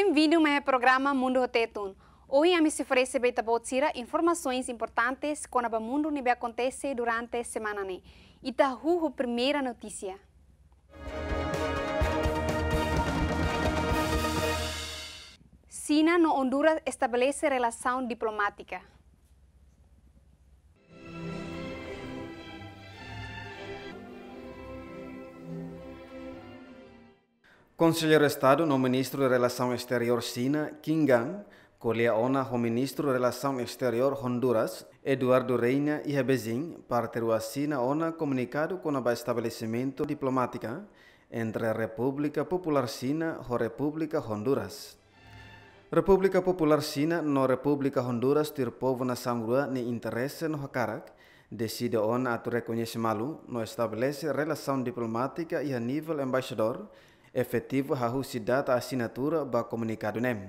Bem-vindo ao programa Mundo Rotetun. Hoje a se vai para você informações importantes sobre o mundo que acontece durante a semana. Né? E tá a primeira notícia. China no Honduras estabelece relação diplomática. Conselheiro de Estado no Ministro de Relação Exterior China, Qin Gang, colhe ona o Ministro de Relação Exterior Honduras, Eduardo Reina e Rebezin, para ter a ona comunicado com o estabelecimento diplomática entre a República Popular China e a República Honduras. República Popular China no República Honduras ter povo na sangrua ni interesse no carac, decide Ona a reconhecimento no estabelece relação diplomática e a nível embaixador efetivo Rahusidata assinatura ba comunicado NEM.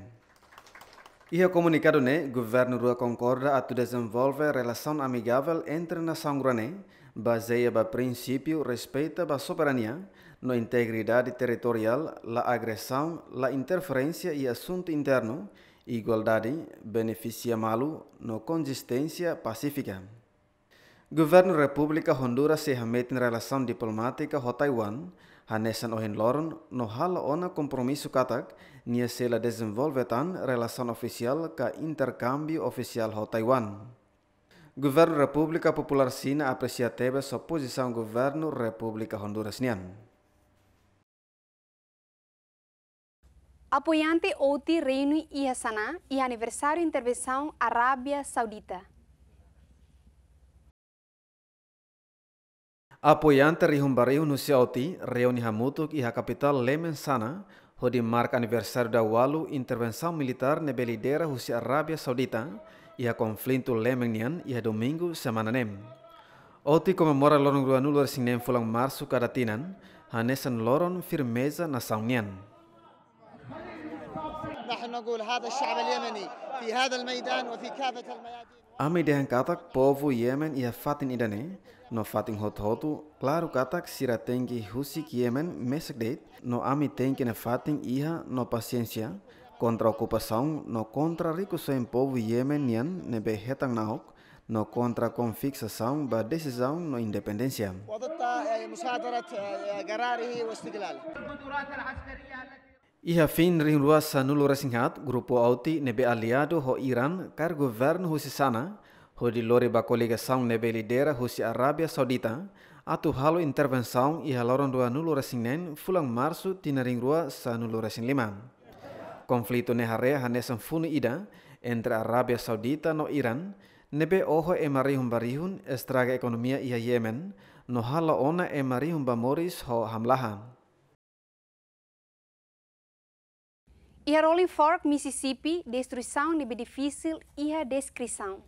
E o comunicado NE, Governo Rua concorda a desenvolver relação amigável entre nação Guarané, baseia ba princípio respeita ba soberania, no integridade territorial, la agressão, la interferência e assunto interno, igualdade, beneficia malu, no consistência pacífica. Governo República Honduras se remete em relação diplomática com Taiwan, Hanesan ohin loron no hal ona kompromisso katak nia sela desenvolvetan relação oficial ka intercâmbio oficial ho Taiwan. Governo República Popular Sina aprecia tebe so posição governo República Honduras nian. Apoiante outi reino e sana e aniversário intervenção Arábia Saudita. Apoiante Rihumbariu no Ciauti reuni Hamutuk iha kapital lemen sana onde marca aniversário da Walu intervenção militar na dera husi Arabia Saudita iha konflintu conflito Lemenian iha a domingo semana nem. Oti comemora loron dua lor sinem fulang marsu cada hanesan loron firmeza na saunian. نحن نقول هذا الشعب اليمني في هذا الميدان وفي كافة الميادين Ami dehan katak povo Yemen ia fatin idane, no fatin hot hotu, claro katak sira tenki husik Yemen mesak date, no ami tenki na fatin iha no paciência, contra ocupação, no contra em povo nian ne behetang nahok, no contra confixação ba decisão no independência. Iha fin ring sanulu resinhat grupo auti nebe aliado ho Iran kar ho rusisana ho di lori ba saung nebe lidera si Arabia Saudita atu halo intervenção iha loron dua nulo resinen fulang marsu tinaring rua sanulo resin lima. Konflito neharea hanesan funu ida entre Arabia Saudita no Iran nebe oho emarihun barihun estraga ekonomia iha Yemen no hala ona emarihun ba Moris ho hamlahan. a Rolling Fork, Mississippi, destruição de difícil e a descrição.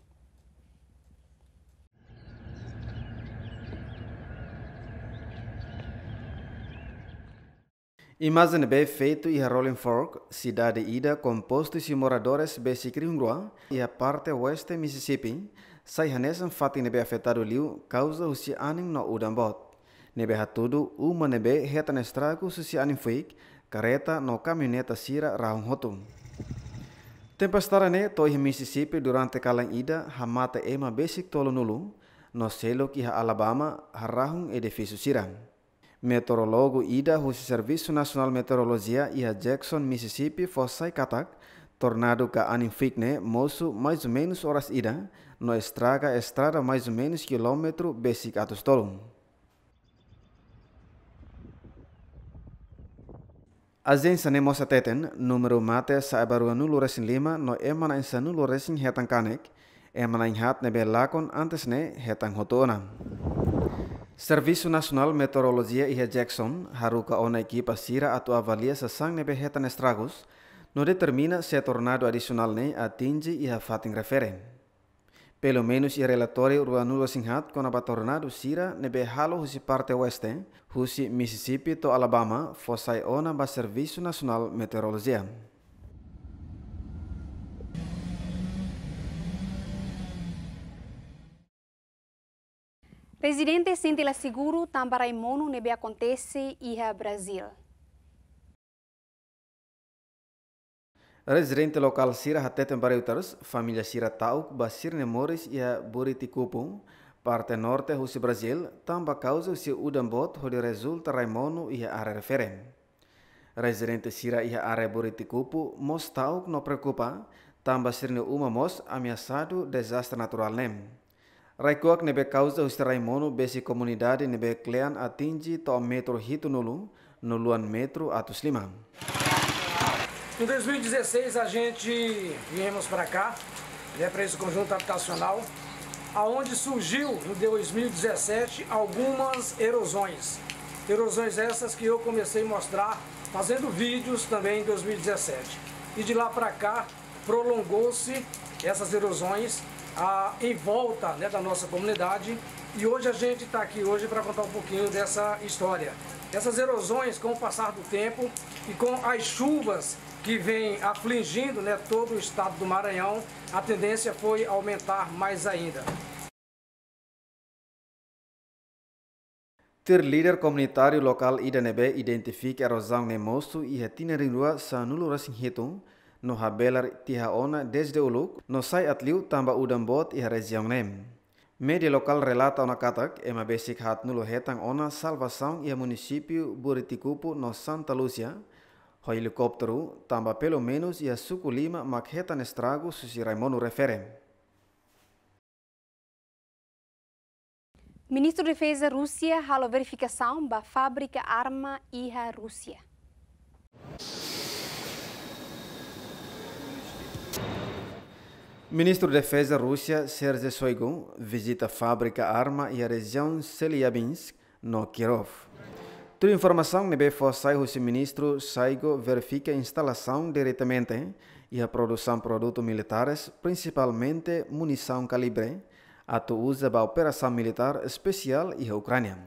Imagem bem feito e Rolling Fork, cidade ida postos de moradores de Sikrihungrua e a parte oeste Mississippi, sai hanesan fati nebe afetado liu causa o si anin no udambot. Nebe tudo, uma nebe retan estrago se si anin fuik, kareta no caminhoneta sira raum hotum. Tempestara ne toih Mississippi durante kalang ida hamate ema basic tolo nulu no selo ki ha Alabama harahung edifício sirang. Meteorologu ida husi Servisu Nasional Meteorologia iha Jackson, Mississippi fosai katak tornado ka fikne mosu mais ou menos oras ida no estraga estrada mais ou menos basic atus tolum. Azin sanemo sa teten, número mate sa abarua resin lima no emana insa resin hetang kanek, emana inhat nebe lakon antes ne hetang hotona. Servisu nasional Meteorologia e Jackson haruka ona equipa sira atu avalia sa sang nebe hetan estragos, no determina se tornado adicional ne atinge e a fatin referen. Pelo menos o relatório Ruanua Singhat com a do Sira nebe halo husi parte oeste, husi Mississippi to Alabama, fossai ona ba Serviço Nacional Meteorologia. Presidente Sintila Seguro também mono nebe acontece iha Brasil. Residente local Sira Hateten Barreuters, família sirah Tauk, Basir Nemores ia buri tikupung, parte norte Brazil tambah tamba causa udan bot hodi resulta raimonu ia are referen. Residente sirah ia are buri tikupu, mos Tauk no prekupa, tambah sirne uma mos ameaçado desastre natural nem. Raikoak nebe causa os raimonu besi comunidade nebe klean atingi to metro hitu nulu, nuluan metro atus lima. Em 2016 a gente viemos para cá, né, para esse conjunto habitacional, aonde surgiu em 2017 algumas erosões. Erosões essas que eu comecei a mostrar fazendo vídeos também em 2017. E de lá para cá prolongou-se essas erosões a, ah, em volta né, da nossa comunidade e hoje a gente está aqui hoje para contar um pouquinho dessa história essas erosões com o passar do tempo e com as chuvas que vem afligindo né, todo o estado do Maranhão, a tendência foi aumentar mais ainda. Ter líder comunitário local Idanebe identifica erosão nemosto e retineringua sanulu rasinghitung no Rabelar tihaona desde uluk no sai atliu tamba udambot e região nem. Media lokal relata ona katak ema basic hat nulo hetang ona salvação ia a buritikupu no Santa Lucia, ho helicóptero tamba pelo menos ia a suco lima maqueta estrago monu referem. refere. Ministro de Defesa Rússia hala verificação da fábrica arma IHA Rússia. Ministro da Defesa Rússia, Sergei Shoigu, visita a fábrica Arma e a região Selyabinsk, no Kirov. Tudo informação na BFOSAI, o ministro Shoigu verifica a instalação diretamente e a produção de produtos militares, principalmente munição calibre, ato usa para operação militar especial e a Ucrânia.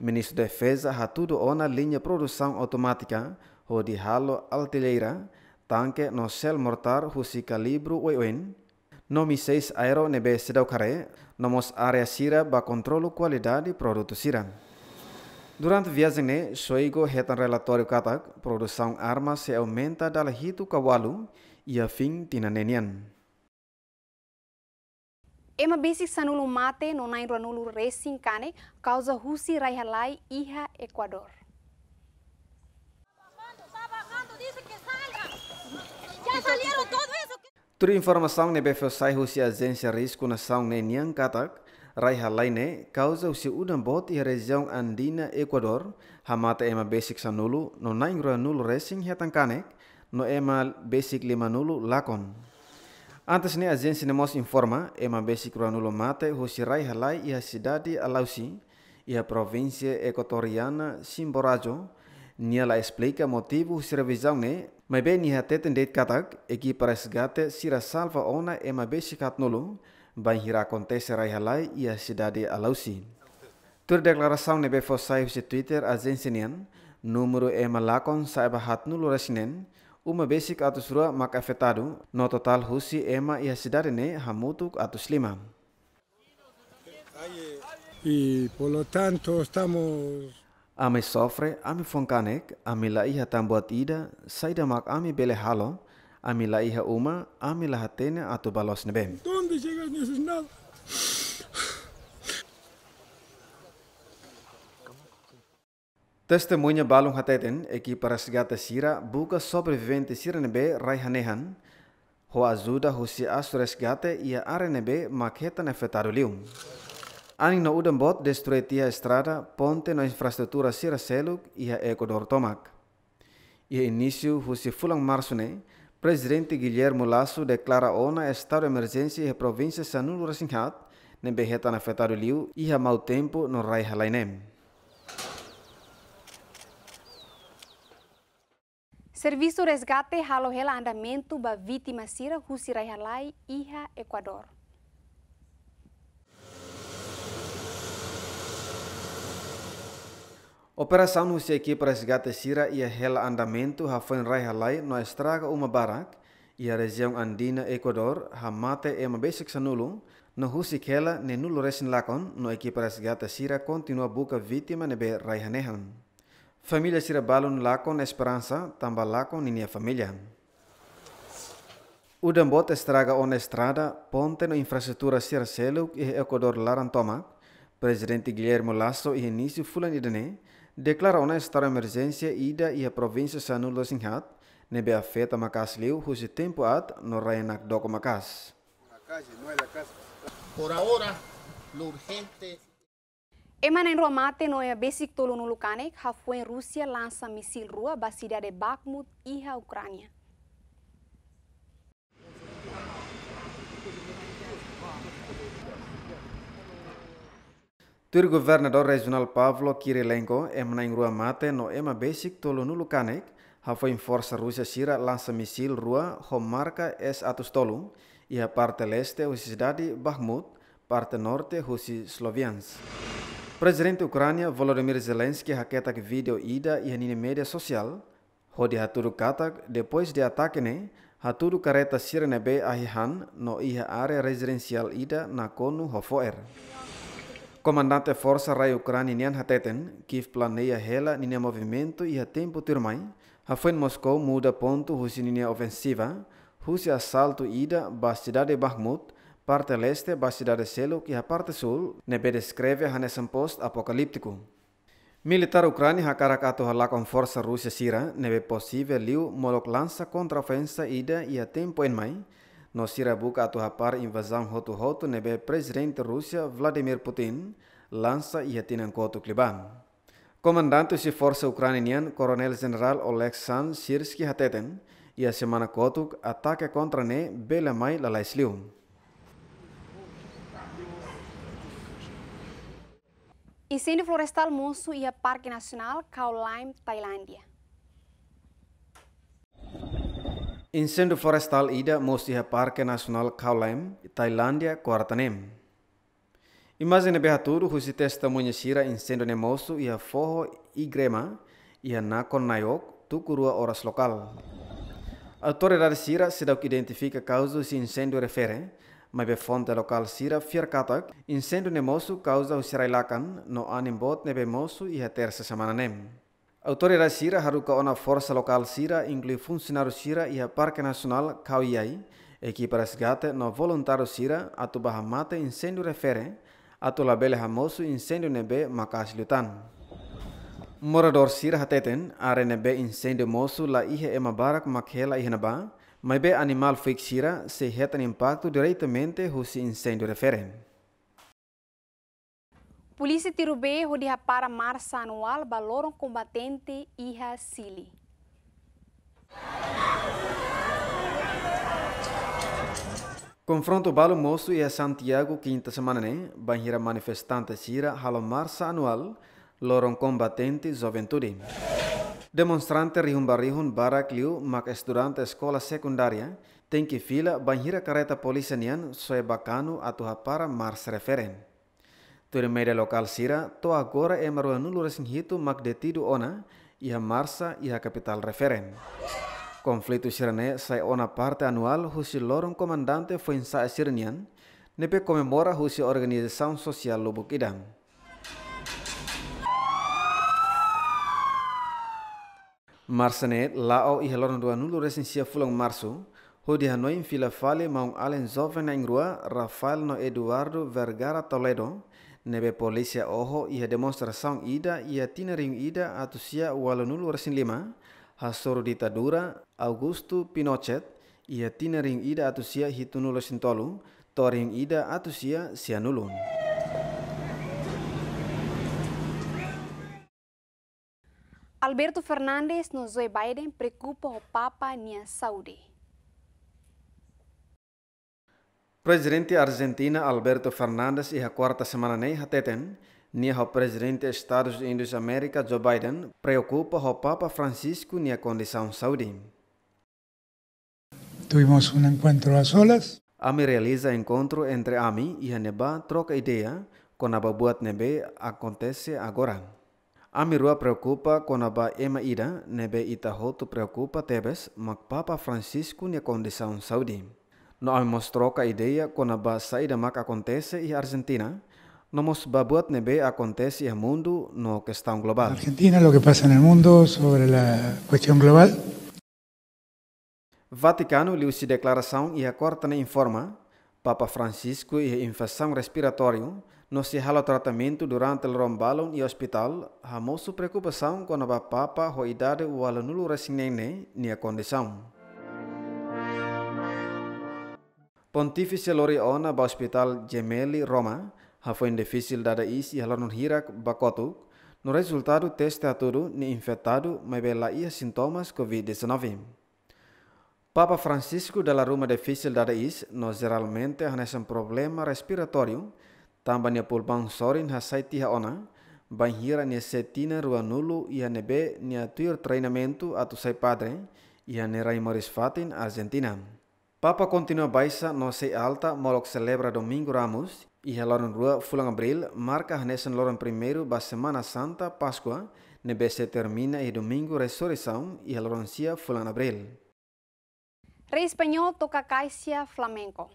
Ministro da Defesa, há tudo na linha de produção automática, ou de halo artilheira, tanke no sel mortar husi calibro oen no mi seis aero nebe sedau no mos area sira ba controlo qualidade produtu sira. Durante viagem ne soigo retan relatorio katak produção armas se aumenta dala hitu kawalu ia a fim tinanenian. Ema basic sanulu mate no nairo anulu racing kane causa husi raihalai iha Ecuador. salieron todo eso. Tur informação ne befeu sai husi agência risco nação ne niang katak raiha laine causa usi udan bot i região andina Ecuador hamata ema basic sanulu no naing nulu racing hetang kanek no ema basic lima nulu lakon. Antes ne agência nemos informa ema basic nulu mate husi raiha lai i a Alausi e a província equatoriana Simborajo Niela explica motivo se revisão ne Mai be ni hatet date katak eki parasgate sira salva ona ema be sikat nolo bai hira kontese rai halai ia sidade alausi. Tur declaração nebe fo sai se Twitter azensinian número ema lakon saiba bahat nulo resinen uma besik atus rua mak afetado no total husi ema ia sidade ne hamutuk atus lima. Y por lo tanto estamos Ame sofre, ame fonkanek, ame laiha tambuat ida, saida mak ame bele halo, ame laiha uma, ame lahatene atau balos nebem. Donde llegas ni haces nada. Testemunha hateten é para segata Sira busca sobrevivente Sira nebe Raihanehan, ho azuda ho se asu resgate are nebe arenebe maqueta nefetarulium. Aning no udang bot a tia estrada ponte na infraestrutura Siraceluk ia Equador tomac. Ia início husi fulang março presidente Guilherme Lasso declara ona estado de emergência e província Sanulo Rasinghat, ne berreta na fetado liu ia mau tempo no rai halainem. Serviço resgate halo hela andamento ba vítima Sira husi rai halai ia Equador. Operação no aqui para resgate Sira e rela andamento ha foi Raihalai no estraga uma barak e a região andina Equador já mate e uma basic sanulum no husikela ne nulo resin lakon no equipe para resgate Sira continua busca vítima nebe Raihanehan. Família Sira balon lakon esperança tamba lakon minha família. O Dambot estraga on estrada, ponte na infraestrutura sira Seluk e Equador Laran Tomac, presidente Guilherme Lasso e início Fulan Idene, una estado de emergencia ida y a província sanula singhat, nebe afeta Macas Liu, cujo tiempo at no Rayanak Doco Macas. Por ahora, lo urgente... Eman en Romate no é basic Rusia Rusia un misil rua, ba cidade de Bakhmut en a Ucrânia. Toiry governador regional Pavlo Kirilenko emna ingrua rua mate no ema basic tolu nulu kanek hafoim força Rusia sira lança missil rua homarca s atus tolu ia parte leste husi dadi Bakhmut, parte norte husi Slovians. Presidente Ucrânia Volodymyr Zelensky haketak video vídeo ida e media sosial, social, hodi haturu katak depois de atakene ne, haturu kareta sirene be ahihan no iha are residencial ida na konu er. Comandante Força Raio Nian Hateten, Kiev planeia rela ninha movimento e a tempo turmai, a foi em Moscou muda ponto Rússia ninha ofensiva, Rússia assalto ida ba cidade de Bakhmut, parte leste ba cidade de Seluk e a parte sul, nebe descreve a nessa post apocalíptico. Militar Ucrânia caracato hala com força Rússia sira, nebe possível liu molok lança contra ofensa ida e a tempo em mai, No sirabuk atau hapar invasão hotu hotu nebe Presiden Rusia Vladimir Putin lansa e tinan kotu klibam. Comandante se força ucraniana Coronel General Oleksandr Sirski hateten e a semana kotuk atake contra ne belamai lalaisliu. Incêndio florestal musu e a Parque Nasional Khao Lai, Incêndio forestal ida mostia Parque Nacional Kaulaim, Tailândia, Kuartanem. Imagine behaturu husi testemunha sira incêndio mosu ia foho igrema ia nakon naiok tukurua horas local. Autoridade sira sedok identifica causa si incêndio refere, mas be fonte lokal sira fiar katak ne mosu causa husi railakan no animbot nebe mosu ia terse semana nem. Autoridade Sira haruka ona lokal local Sira, inclui funcionário Sira e nasional Parque Nacional Kauiai, para resgate no voluntário Sira atu bahamate mate incêndio refere, atu labele hamosu incêndio nebe makasilitan. Morador Sira hateten, are nebe incêndio mosu la ihe ema barak makhela ihenaba, mas maibe animal fik Sira se hetan impacto diretamente husi incêndio refere. Polícia Tirubé rodeia para marcha anual Valor Combatente Iha Sili. Confronto Balo Moço e a Santiago quinta semana, né? Banheira manifestante Sira halo marcha anual Loron Combatente Juventude. Demonstrante rihun Barrihun barak liu mac estudante escola secundária tem que fila banheira careta policianian soe é bacano atuha para mars referente. Turi media lokal sira to agora é marua anu nuluras rito mac detido ona ia marsa ia kapital referen. Conflito sirane sai ona parte anual husi lorong komandante fuinsa sirnian, nepe komemora husi organisasi sosial lubuk idam. Marsanet lao i lorong dua nulu sia fulong marsu, hodi Hanoi fila fale maung alen zoven rua Rafael no Eduardo Vergara Toledo, nebe polisia oho ia demonstração ida ia tinering ida atau sia walanulu rasin lima hasoro ditadura Augusto Pinochet ia tinering ida atau sia hitunulu rasin tolu toring ida atau sia sianulun. Alberto Fernandes nos Joe Biden preocupa o Papa nia saúde. Presidente Argentina Alberto Fernandes e a quarta semana nem hateten, ni o presidente Estados Unidos América Joe Biden preocupa o Papa Francisco ni a condição saúde. Tuvimos um encontro a solas. AMI realiza encontro entre AMI e a NEBA troca ideia com a babuat NEBE acontece agora. AMI rua preocupa com a ba ema ida NEBE itahoto preocupa tebes mac Papa Francisco ni a condição saúde. Nós mostrou que a ideia quando a saída mac acontece em Argentina, nos o que acontece no mundo no questão global. Argentina, o que passa no mundo sobre a questão global. Vaticano leu sua declaração e a corte informa Papa Francisco e infecção respiratória não se o tratamento durante o rombalon e hospital, a moço preocupação quando a papa ou o aluno resignene nia condição. Pontifice Loriona Hospital Gemelli Roma ha foi dada isi hala non hirak bakotuk no resultado teste aturu ni infetado mai bela ia sintomas COVID-19. Papa Francisco dala ruma difícil dada is no geralmente hanesan problema respiratorium, tamba ni pulbang sorin ha saitiha ona banhira ni setina rua nulo ia nebe ni atuir treinamento atu sai padre ia nerai Raimoris Fatin Argentina. Papa continua baixa no sei alta, que celebra Domingo Ramos, e loron rua fulang abril, marca nesen loron primeiro ba Semana Santa, Páscoa, se termina e domingo ressurreição, e loron sia fulang abril. Rei espanhol toca caixa flamenco.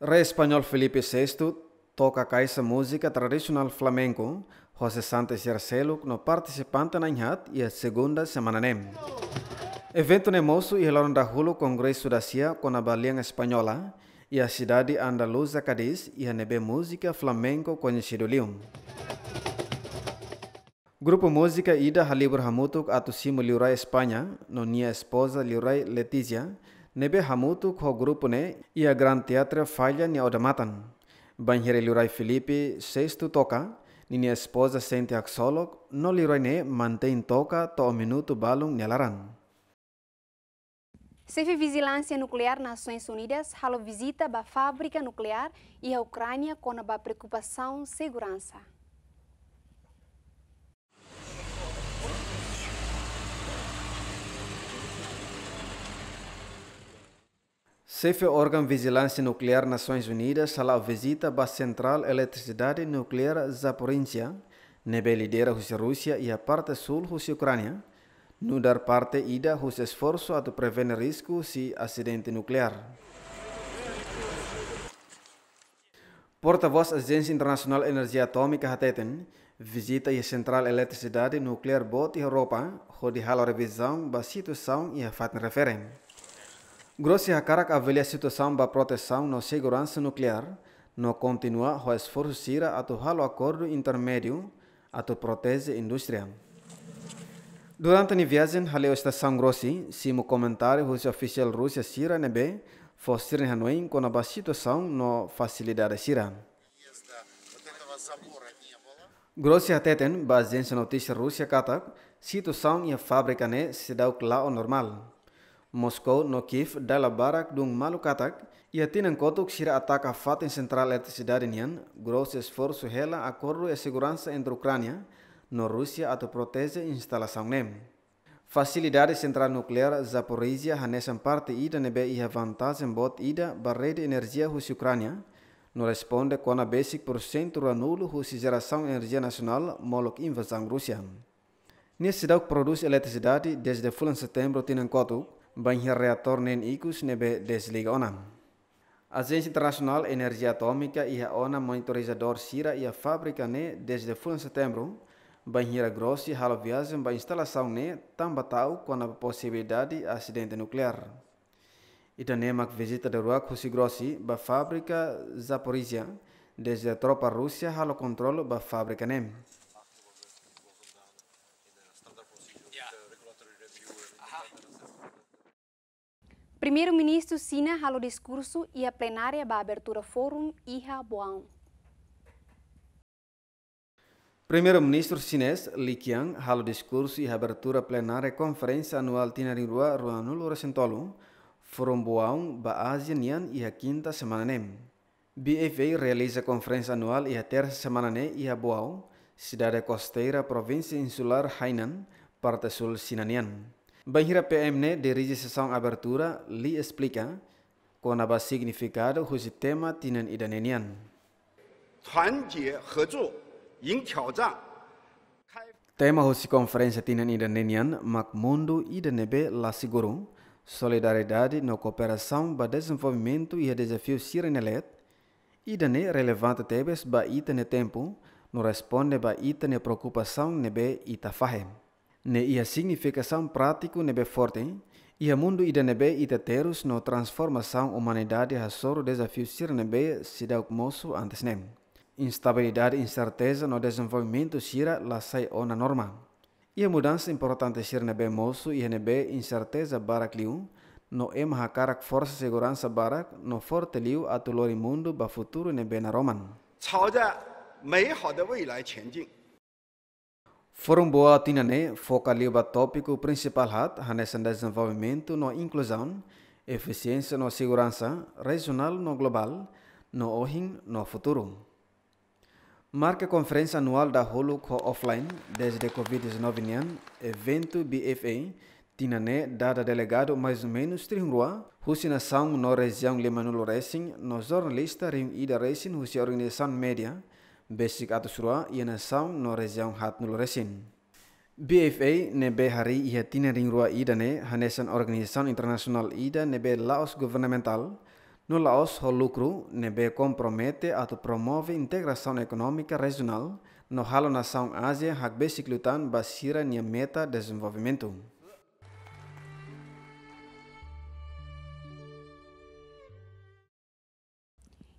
Rei espanhol Felipe VI toca caixa música tradicional flamenco, José Santos Yarcelo, no participante na Inhat e a segunda semana nem. Evento nemoso e relaram da Hulu Congresso da CIA com a Balian Espanhola e a cidade andaluza Cadiz e a nebe música flamenco conhecido Leon. Grupo Música Ida Halibur Hamutuk Atusimu Liurai Espanha, no Nia Esposa Liurai Letizia, nebe Hamutuk ho grupo ne e a Gran Teatro Falha Nia Odamatan. Banherilurai Felipe, sexto toca, ninia esposa sente axolog, no lirai ne mantém toca to minuto balum nelaran. Chefe Vigilância Nuclear Nações Unidas halo visita ba fábrica nuclear e a Ucrânia com a preocupação segurança. CEF, órgão Vigilância Nuclear Nações Unidas, salau visita à central eletricidade nuclear Zaporizhia, nebe lidera Rússia Rússia e a parte sul da Ucrânia, no dar parte ida Rússia esforço a prevenir risco acidentes acidente nuclear. Porta-voz Agência Internacional de Energia Atômica Hateten, visita a central eletricidade nuclear Bot Europa, onde há a revisão da situação e a fato referem. Grosso Hakarak a a situação para proteção na segurança nuclear, não continua a esforçar a atuar o acordo intermédio a proteger a indústria. Durante a viagem à estação Grossi, comentário o comentário do oficial russo Sira Nebe fosse em Hanoi com a situação na facilidade Sira. Grossi ateten, baseando na notícia russa Katak, situação e a fábrica ne se dá o normal. Moscou no Kiev dala barak dung malu katak, ia tinang kotuk sira ataca fatin central nian grosso esforço rela acordo e segurança entre Ucrânia, no Rússia ato protege instalação nem. Facilidade central nuclear Zaporizhia hanesan parte ida nebe iha vantagem bot ida de energia russa Ucrânia, no responde kona basic por centro anulo russa geração energia nacional molok invasão Rússia. Nesse cidade produz eletricidade desde fulan setembro tinang kotuk, banhirreatornen ikus nebe desliga ona. Agência Internacional de Energia Atômica e a ONA monitorizador Sira e a fábrica ne desde fim de setembro, banhira grossi e haloviagem ba instalação ne tambatau com a possibilidade de acidente nuclear. Itanemak visita de Ruak Rossi Grossi ba fábrica Zaporizhia, desde a tropa Rússia halo controle ba fábrica ne. Primeiro-ministro Sina halou discurso e a plenária ba abertura Fórum Iha Boão. Primeiro-ministro chinês Li Qiang halou discurso e a abertura plenária Conferência Anual Tinarirua Ruanul Orasentolu, Fórum Boão ba Ásia e a quinta semana nem. BFA realiza conferência anual e a terça semana nem e a Boão, cidade costeira província insular Hainan, parte sul Sinanian. Bahira PMN de registração abertura lhe explica qual é o significado do tema Tinan Idanenian. tema da conferência Tinan Idanenian Macmundo Idanebe Lasiguru Solidariedade na cooperação para desenvolvimento e desafio Sirenelet Idane relevante tebes ba itane tempo no responde ba itane preocupação nebe itafahem. Ne ia significação prática nebe forte, ia mundo ida nebe ita terus no transformação humanidade a soro desafio sir nebe sida moço antes nem. Instabilidade e incerteza no desenvolvimento sira lasai ona norma. Ia mudança importante sir nebe moço ia nebe incerteza barak liu, no emha karak força segurança barak no forte liu atulori mundo ba futuro nebe na roman. 朝着美好的未来前进。fórum boa tinané foca o tópico principal hat desenvolvimento no inclusão, eficiência no segurança, regional no global, no ohin no futuro. Marca a conferência anual da Holo Co Offline desde Covid-19 né? evento BFA, tinané dada delegado mais ou menos tringrua, rusinação no região Limanul Racing, no jornalista Ida Racing, rusia organização média, basic atusrua iana saung no rejaung hat nul resin. BFA nebe hari ia tina ring rua ida ne hanesan organisasi internasional ida nebe Laos governmental no Laos holukru lucru nebe compromete atu promove integrasi ekonomi regional no halo nação Asia hak basic lutan basira nia meta desenvolvimento.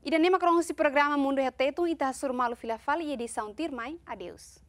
E da nema programa Mundo Reteto, e da surmalo filha fala e edição Tirmai. Adeus.